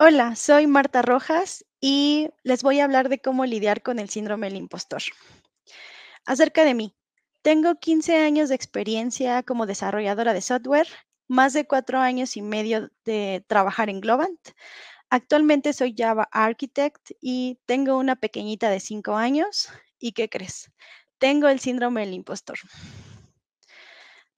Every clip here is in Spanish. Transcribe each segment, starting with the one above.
Hola, soy Marta Rojas y les voy a hablar de cómo lidiar con el síndrome del impostor. Acerca de mí, tengo 15 años de experiencia como desarrolladora de software, más de cuatro años y medio de trabajar en Globant. Actualmente soy Java Architect y tengo una pequeñita de cinco años. ¿Y qué crees? Tengo el síndrome del impostor.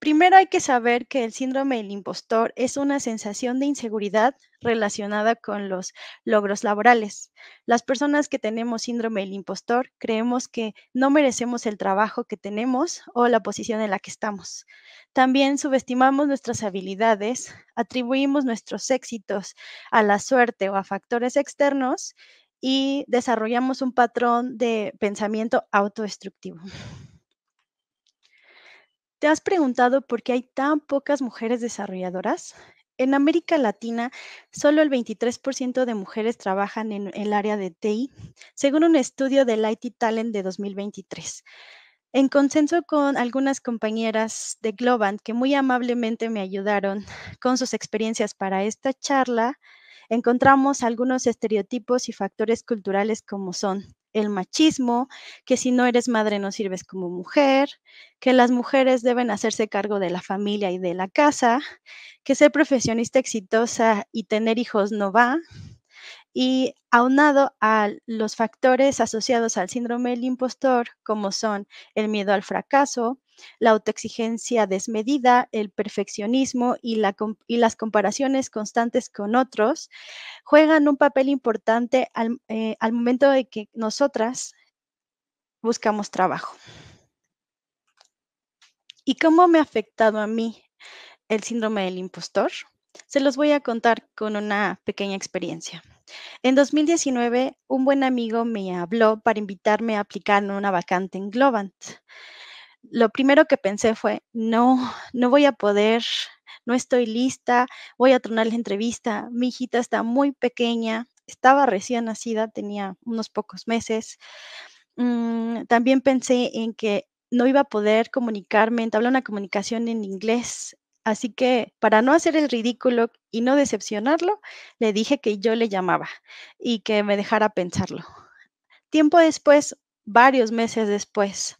Primero hay que saber que el síndrome del impostor es una sensación de inseguridad relacionada con los logros laborales. Las personas que tenemos síndrome del impostor creemos que no merecemos el trabajo que tenemos o la posición en la que estamos. También subestimamos nuestras habilidades, atribuimos nuestros éxitos a la suerte o a factores externos y desarrollamos un patrón de pensamiento autodestructivo. ¿Te has preguntado por qué hay tan pocas mujeres desarrolladoras? En América Latina, solo el 23% de mujeres trabajan en el área de TI, según un estudio de IT Talent de 2023. En consenso con algunas compañeras de Globant que muy amablemente me ayudaron con sus experiencias para esta charla, encontramos algunos estereotipos y factores culturales como son el machismo, que si no eres madre no sirves como mujer, que las mujeres deben hacerse cargo de la familia y de la casa, que ser profesionista exitosa y tener hijos no va, y aunado a los factores asociados al síndrome del impostor, como son el miedo al fracaso, la autoexigencia desmedida, el perfeccionismo y, las comparaciones constantes con otros, juegan un papel importante eh, al momento de que nosotras buscamos trabajo. ¿Y cómo me ha afectado a mí el síndrome del impostor? Se los voy a contar con una pequeña experiencia. En 2019, un buen amigo me habló para invitarme a aplicar en una vacante en Globant. Lo primero que pensé fue, no, no voy a poder, no estoy lista, voy a tronar la entrevista, mi hijita está muy pequeña, estaba recién nacida, tenía unos pocos meses. Mm, también pensé en que no iba a poder comunicarme, entablar una comunicación en inglés Así que para no hacer el ridículo y no decepcionarlo, le dije que yo le llamaba y que me dejara pensarlo. Tiempo después, varios meses después,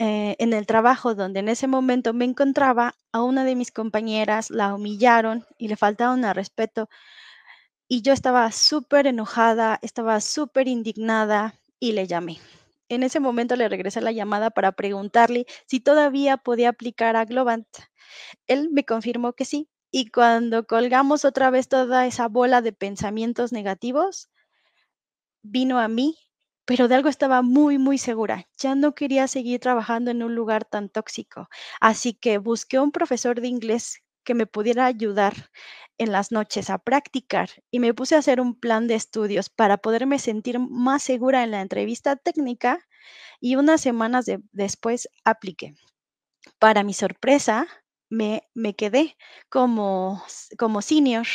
eh, en el trabajo donde en ese momento me encontraba, a una de mis compañeras la humillaron y le faltaron al respeto. Y yo estaba súper enojada, estaba súper indignada y le llamé. En ese momento le regresé la llamada para preguntarle si todavía podía aplicar a Globant. Él me confirmó que sí, y cuando colgamos otra vez toda esa bola de pensamientos negativos, vino a mí, pero de algo estaba muy, muy segura. Ya no quería seguir trabajando en un lugar tan tóxico, así que busqué un profesor de inglés que me pudiera ayudar en las noches a practicar y me puse a hacer un plan de estudios para poderme sentir más segura en la entrevista técnica y unas semanas después apliqué. Para mi sorpresa, me, me quedé como, como senior.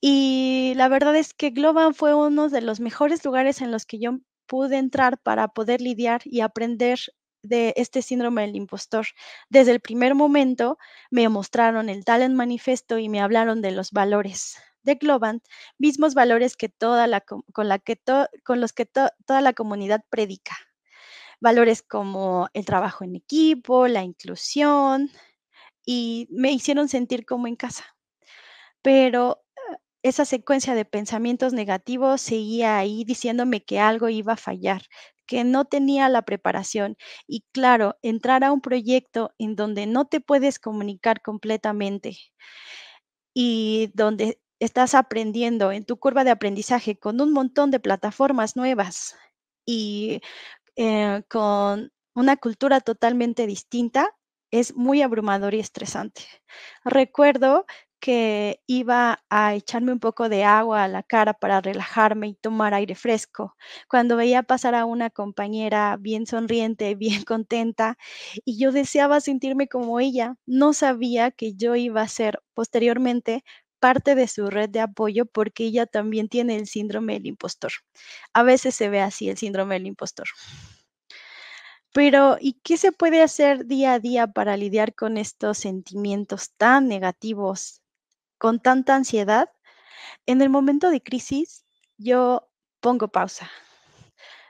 Y la verdad es que Globan fue uno de los mejores lugares en los que yo pude entrar para poder lidiar y aprender de este síndrome del impostor. Desde el primer momento me mostraron el Talent Manifesto y me hablaron de los valores de Globant, mismos valores que toda la, con, la que con los que toda la comunidad predica. Valores como el trabajo en equipo, la inclusión, y me hicieron sentir como en casa. Pero ah, esa secuencia de pensamientos negativos seguía ahí diciéndome que algo iba a fallar, que no tenía la preparación. Y claro, entrar a un proyecto en donde no te puedes comunicar completamente y donde estás aprendiendo en tu curva de aprendizaje con un montón de plataformas nuevas y eh, con una cultura totalmente distinta, es muy abrumador y estresante. Recuerdo que iba a echarme un poco de agua a la cara para relajarme y tomar aire fresco, cuando veía pasar a una compañera bien sonriente, bien contenta, y yo deseaba sentirme como ella, no sabía que yo iba a ser posteriormente parte de su red de apoyo porque ella también tiene el síndrome del impostor. A veces se ve así el síndrome del impostor. Pero, ¿y qué se puede hacer día a día para lidiar con estos sentimientos tan negativos con tanta ansiedad, en el momento de crisis yo pongo pausa.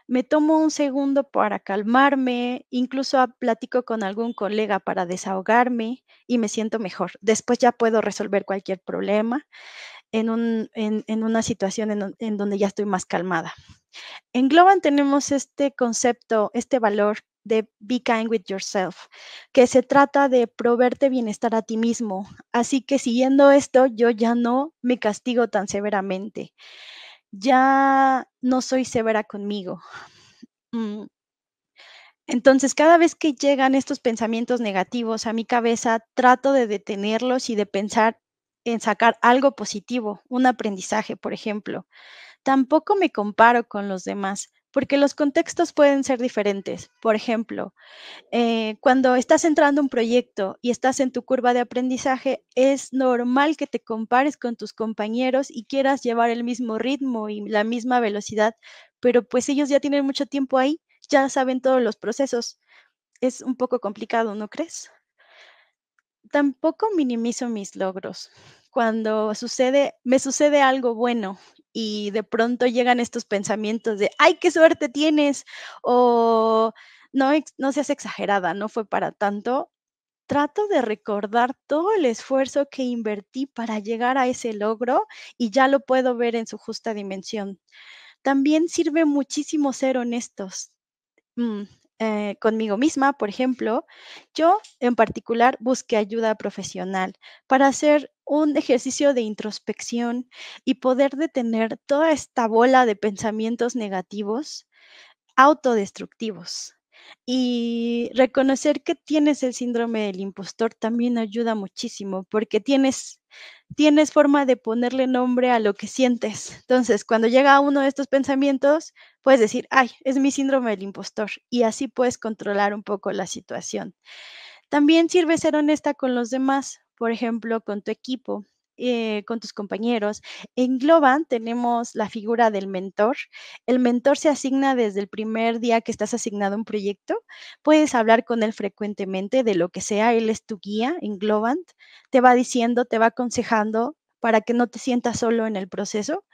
Me tomo un segundo para calmarme, incluso platico con algún colega para desahogarme y me siento mejor. Después ya puedo resolver cualquier problema en, una situación en, en donde ya estoy más calmada. En Globan tenemos este concepto, este valor de Be Kind with Yourself, que se trata de proveerte bienestar a ti mismo. Así que siguiendo esto, yo ya no me castigo tan severamente. Ya no soy severa conmigo. Mm. Entonces, cada vez que llegan estos pensamientos negativos a mi cabeza, trato de detenerlos y de pensar en sacar algo positivo, un aprendizaje, por ejemplo. Tampoco me comparo con los demás, porque los contextos pueden ser diferentes. Por ejemplo, eh, cuando estás entrando a un proyecto y estás en tu curva de aprendizaje, es normal que te compares con tus compañeros y quieras llevar el mismo ritmo y la misma velocidad, pero pues ellos ya tienen mucho tiempo ahí, ya saben todos los procesos. Es un poco complicado, ¿no crees? Tampoco minimizo mis logros. Cuando sucede, me sucede algo bueno y de pronto llegan estos pensamientos de, ay, qué suerte tienes, o no, no seas exagerada, no fue para tanto. Trato de recordar todo el esfuerzo que invertí para llegar a ese logro y ya lo puedo ver en su justa dimensión. También sirve muchísimo ser honestos. Mm, eh, conmigo misma, por ejemplo, yo en particular busqué ayuda profesional para hacer un ejercicio de introspección y poder detener toda esta bola de pensamientos negativos autodestructivos. Y reconocer que tienes el síndrome del impostor también ayuda muchísimo porque tienes tienes forma de ponerle nombre a lo que sientes. Entonces, cuando llega uno de estos pensamientos, puedes decir, ay, es mi síndrome del impostor y así puedes controlar un poco la situación. También sirve ser honesta con los demás, por ejemplo, con tu equipo. Eh, con tus compañeros. En Globan tenemos la figura del mentor. El mentor se asigna desde el primer día que estás asignado a un proyecto. Puedes hablar con él frecuentemente de lo que sea. Él es tu guía en Globan. Te va diciendo, te va aconsejando para que no te sientas solo en el proceso.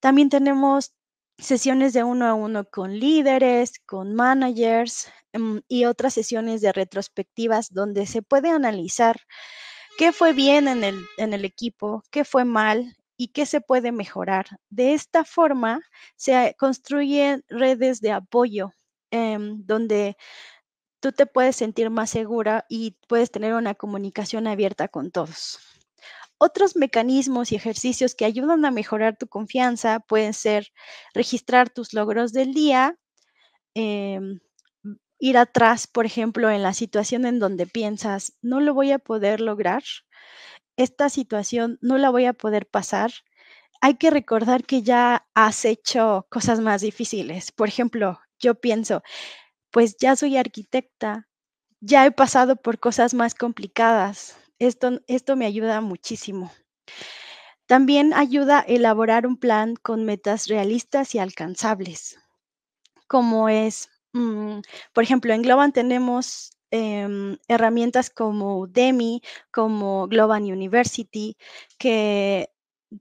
También tenemos sesiones de uno a uno con líderes, con managers em, y otras sesiones de retrospectivas donde se puede analizar qué fue bien en el, equipo, qué fue mal y qué se puede mejorar. De esta forma se construyen redes de apoyo em, donde tú te puedes sentir más segura y puedes tener una comunicación abierta con todos. Otros mecanismos y ejercicios que ayudan a mejorar tu confianza pueden ser registrar tus logros del día, em, ir atrás, por ejemplo, en la situación en donde piensas, no lo voy a poder lograr, esta situación no la voy a poder pasar, hay que recordar que ya has hecho cosas más difíciles. Por ejemplo, yo pienso, pues ya soy arquitecta, ya he pasado por cosas más complicadas. Esto, esto me ayuda muchísimo. También ayuda elaborar un plan con metas realistas y alcanzables, como es Mm, por ejemplo, en Globan tenemos em, herramientas como Demi, como Globan University, que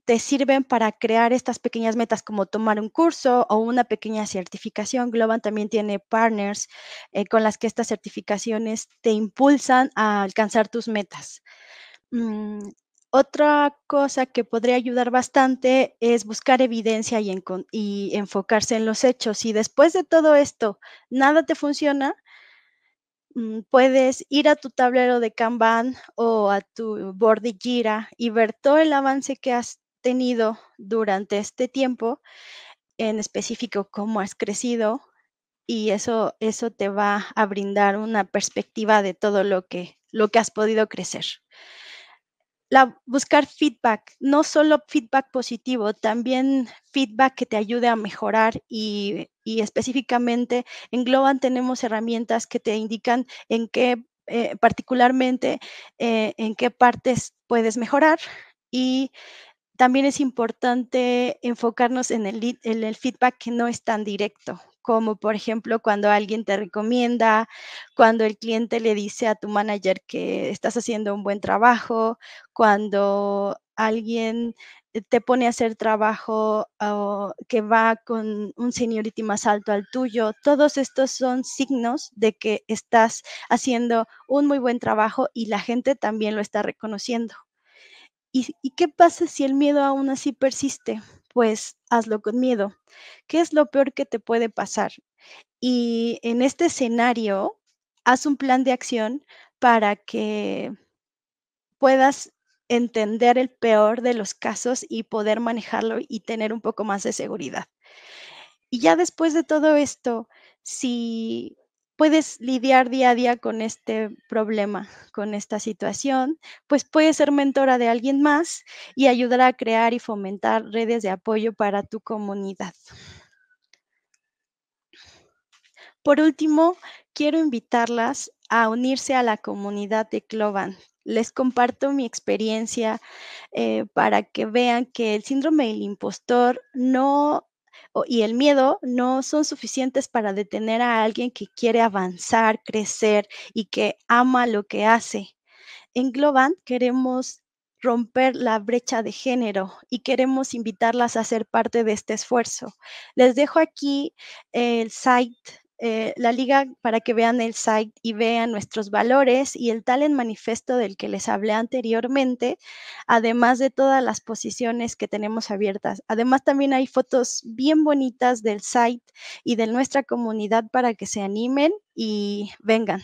te sirven para crear estas pequeñas metas como tomar un curso o una pequeña certificación. Globan también tiene partners eh, con las que estas certificaciones te impulsan a alcanzar tus metas. Mm, otra cosa que podría ayudar bastante es buscar evidencia y, enfocarse en los hechos. Si después de todo esto nada te funciona, mm, puedes ir a tu tablero de Kanban o a tu board de Jira y ver todo el avance que has tenido durante este tiempo, en específico cómo has crecido y eso, eso te va a brindar una perspectiva de todo lo que, lo que has podido crecer buscar feedback, no solo feedback positivo, también feedback que te ayude a mejorar y, específicamente en Globan tenemos herramientas que te indican en qué, eh, particularmente, eh, en qué partes puedes mejorar y también es importante enfocarnos en el feedback que no es tan directo, como por ejemplo cuando alguien te recomienda, cuando el cliente le dice a tu manager que estás haciendo un buen trabajo, cuando alguien eh, te pone a hacer trabajo o que va con un seniority más alto al tuyo. Todos estos son signos de que estás haciendo un muy buen trabajo y la gente también lo está reconociendo. y qué pasa si el miedo aún así persiste? pues hazlo con miedo. ¿Qué es lo peor que te puede pasar? Y en este escenario, haz un plan de acción para que puedas entender el peor de los casos y poder manejarlo y tener un poco más de seguridad. Y ya después de todo esto, si puedes lidiar día a día con este problema, con esta situación, pues puedes ser mentora de alguien más y ayudar a crear y fomentar redes de apoyo para tu comunidad. Por último, quiero invitarlas a unirse a la comunidad de Clovan. Les comparto mi experiencia eh, para que vean que el síndrome del impostor no y el miedo no son suficientes para detener a alguien que quiere avanzar, crecer y que ama lo que hace. En Globan queremos romper la brecha de género y queremos invitarlas a ser parte de este esfuerzo. Les dejo aquí el site eh, la liga para que vean el site y vean nuestros valores y el talent manifesto del que les hablé anteriormente, además de todas las posiciones que tenemos abiertas. Además también hay fotos bien bonitas del site y de nuestra comunidad para que se animen y vengan.